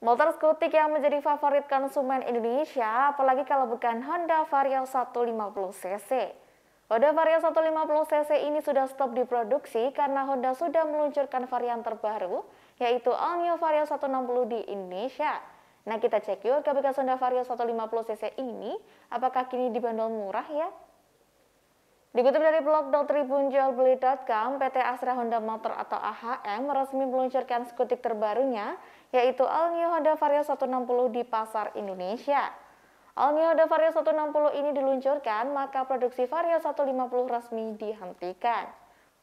Motor skutik yang menjadi favorit konsumen Indonesia, apalagi kalau bukan Honda Vario 150cc. Honda Vario 150cc ini sudah stop diproduksi karena Honda sudah meluncurkan varian terbaru, yaitu All New Vario 160 di Indonesia. Nah, kita cek yuk aplikasi Honda Vario 150cc ini, apakah kini dibanderol murah ya? Dikutip dari blog dotribunjualbeli.com, PT Astra Honda Motor atau AHM resmi meluncurkan skutik terbarunya, yaitu All New Honda Vario 160 di pasar Indonesia. All New Honda Vario 160 ini diluncurkan, maka produksi Vario 150 resmi dihentikan.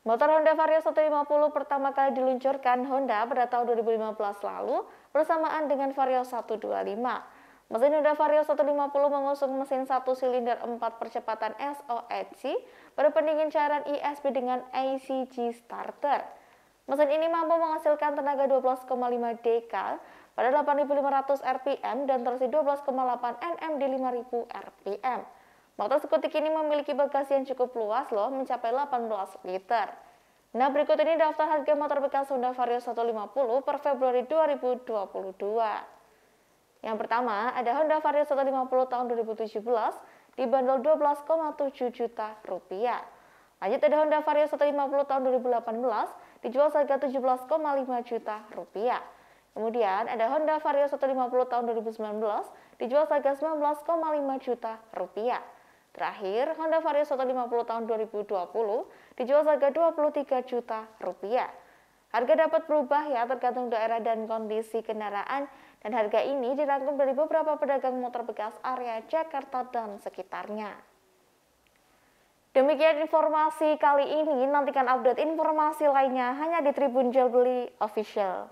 Motor Honda Vario 150 pertama kali diluncurkan Honda pada tahun 2015 lalu bersamaan dengan Vario 125 Mesin Honda Vario 150 mengusung mesin satu silinder 4 percepatan SOHC berpendingin cairan ISP dengan ACG starter. Mesin ini mampu menghasilkan tenaga 12,5 dk pada 8.500 rpm dan torsi 12,8 Nm di 5.000 rpm. Motor skutik ini memiliki bagasi yang cukup luas loh, mencapai 18 liter. Nah, berikut ini daftar harga motor bekas Honda Vario 150 per Februari 2022. Yang pertama ada Honda Vario 150 tahun 2017 di bandol 12,7 juta rupiah. Lanjut ada Honda Vario 150 tahun 2018 dijual seharga 17,5 juta rupiah. Kemudian ada Honda Vario 150 tahun 2019 dijual seharga 19,5 juta rupiah. Terakhir, Honda Vario 150 tahun 2020 dijual seharga 23 juta rupiah. Harga dapat berubah ya tergantung daerah dan kondisi kendaraan dan harga ini dirangkum dari beberapa pedagang motor bekas area Jakarta dan sekitarnya. Demikian informasi kali ini, nantikan update informasi lainnya hanya di Tribun Beli Official.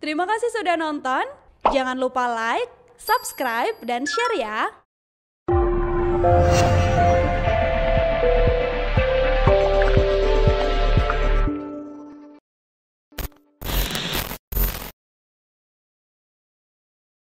Terima kasih sudah nonton, jangan lupa like, subscribe, dan share ya!